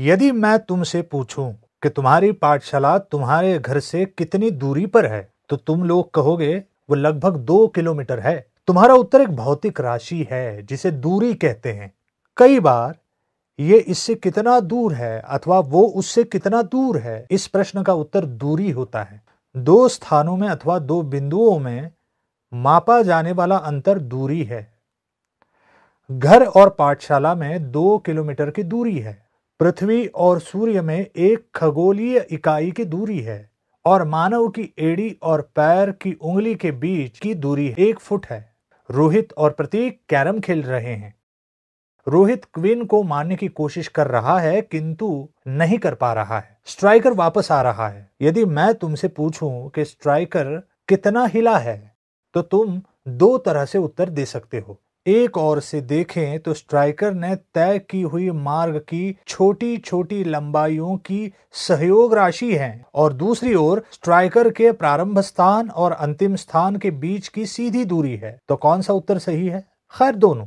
यदि मैं तुमसे पूछूं कि तुम्हारी पाठशाला तुम्हारे घर से कितनी दूरी पर है तो तुम लोग कहोगे वो लगभग दो किलोमीटर है तुम्हारा उत्तर एक भौतिक राशि है जिसे दूरी कहते हैं कई बार ये इससे कितना दूर है अथवा वो उससे कितना दूर है इस प्रश्न का उत्तर दूरी होता है दो स्थानों में अथवा दो बिंदुओं में मापा जाने वाला अंतर दूरी है घर और पाठशाला में दो किलोमीटर की दूरी है पृथ्वी और सूर्य में एक खगोलीय इकाई की दूरी है और मानव की एड़ी और पैर की उंगली के बीच की दूरी एक फुट है रोहित और प्रतीक कैरम खेल रहे हैं रोहित क्विन को मारने की कोशिश कर रहा है किंतु नहीं कर पा रहा है स्ट्राइकर वापस आ रहा है यदि मैं तुमसे पूछूं कि स्ट्राइकर कितना हिला है तो तुम दो तरह से उत्तर दे सकते हो एक ओर से देखें तो स्ट्राइकर ने तय की हुई मार्ग की छोटी छोटी लंबाइयों की सहयोग राशि है और दूसरी ओर स्ट्राइकर के प्रारंभ स्थान और अंतिम स्थान के बीच की सीधी दूरी है तो कौन सा उत्तर सही है खैर दोनों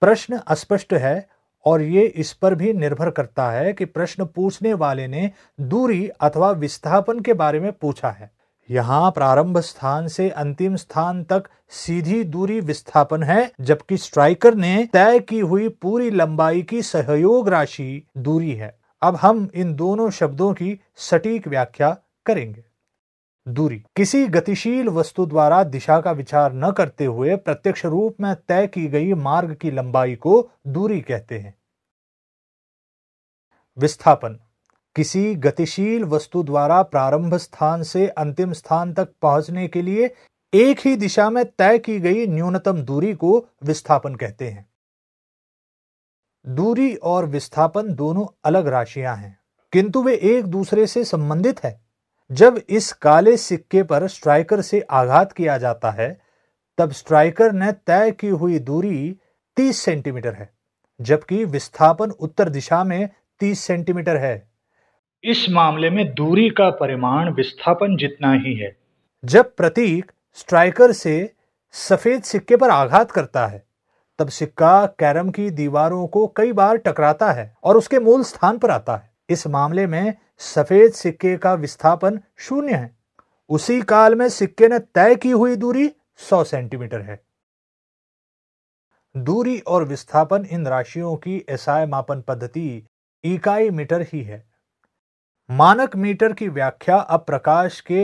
प्रश्न अस्पष्ट है और ये इस पर भी निर्भर करता है कि प्रश्न पूछने वाले ने दूरी अथवा विस्थापन के बारे में पूछा है यहाँ प्रारंभ स्थान से अंतिम स्थान तक सीधी दूरी विस्थापन है जबकि स्ट्राइकर ने तय की हुई पूरी लंबाई की सहयोग राशि दूरी है अब हम इन दोनों शब्दों की सटीक व्याख्या करेंगे दूरी किसी गतिशील वस्तु द्वारा दिशा का विचार न करते हुए प्रत्यक्ष रूप में तय की गई मार्ग की लंबाई को दूरी कहते हैं विस्थापन किसी गतिशील वस्तु द्वारा प्रारंभ स्थान से अंतिम स्थान तक पहुंचने के लिए एक ही दिशा में तय की गई न्यूनतम दूरी को विस्थापन कहते हैं दूरी और विस्थापन दोनों अलग राशियां हैं किंतु वे एक दूसरे से संबंधित है जब इस काले सिक्के पर स्ट्राइकर से आघात किया जाता है तब स्ट्राइकर ने तय की हुई दूरी 30 सेंटीमीटर है जबकि विस्थापन उत्तर दिशा में 30 सेंटीमीटर है इस मामले में दूरी का परिमाण विस्थापन जितना ही है जब प्रतीक स्ट्राइकर से सफेद सिक्के पर आघात करता है तब सिक्का कैरम की दीवारों को कई बार टकराता है और उसके मूल स्थान पर आता है इस मामले में सफेद सिक्के का विस्थापन शून्य है उसी काल में सिक्के ने तय की हुई दूरी 100 सेंटीमीटर है दूरी और विस्थापन इन राशियों की एसआई मापन पद्धति इकाई मीटर ही है मानक मीटर की व्याख्या अब प्रकाश के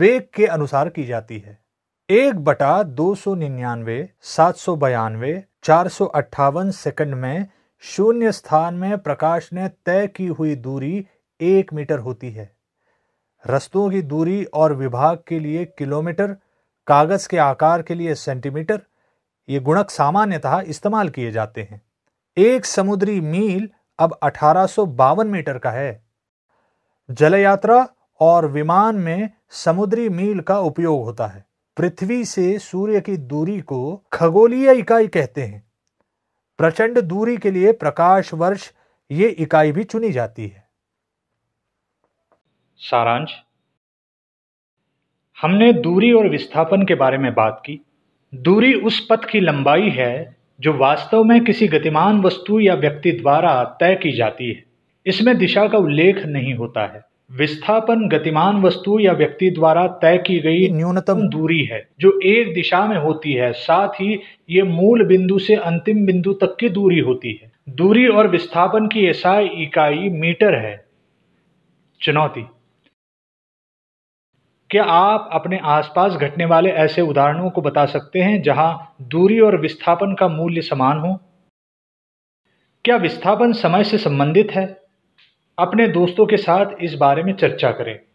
वेग के अनुसार की जाती है एक बटा दो सौ निन्यानवे सात सौ बयानवे चार सौ अट्ठावन सेकंड में शून्य स्थान में प्रकाश ने तय की हुई दूरी एक मीटर होती है रस्तों की दूरी और विभाग के लिए किलोमीटर कागज के आकार के लिए सेंटीमीटर ये गुणक सामान्यतः इस्तेमाल किए जाते हैं एक समुद्री मील अब अठारह मीटर का है जल यात्रा और विमान में समुद्री मील का उपयोग होता है पृथ्वी से सूर्य की दूरी को खगोलीय इकाई कहते हैं प्रचंड दूरी के लिए प्रकाश वर्ष ये इकाई भी चुनी जाती है सारांश हमने दूरी और विस्थापन के बारे में बात की दूरी उस पथ की लंबाई है जो वास्तव में किसी गतिमान वस्तु या व्यक्ति द्वारा तय की जाती है इसमें दिशा का उल्लेख नहीं होता है विस्थापन गतिमान वस्तु या व्यक्ति द्वारा तय की गई न्यूनतम दूरी है जो एक दिशा में होती है साथ ही ये मूल बिंदु से अंतिम बिंदु तक की दूरी होती है दूरी और विस्थापन की ऐसा इकाई मीटर है चुनौती क्या आप अपने आसपास घटने वाले ऐसे उदाहरणों को बता सकते हैं जहां दूरी और विस्थापन का मूल्य समान हो क्या विस्थापन समय से संबंधित है अपने दोस्तों के साथ इस बारे में चर्चा करें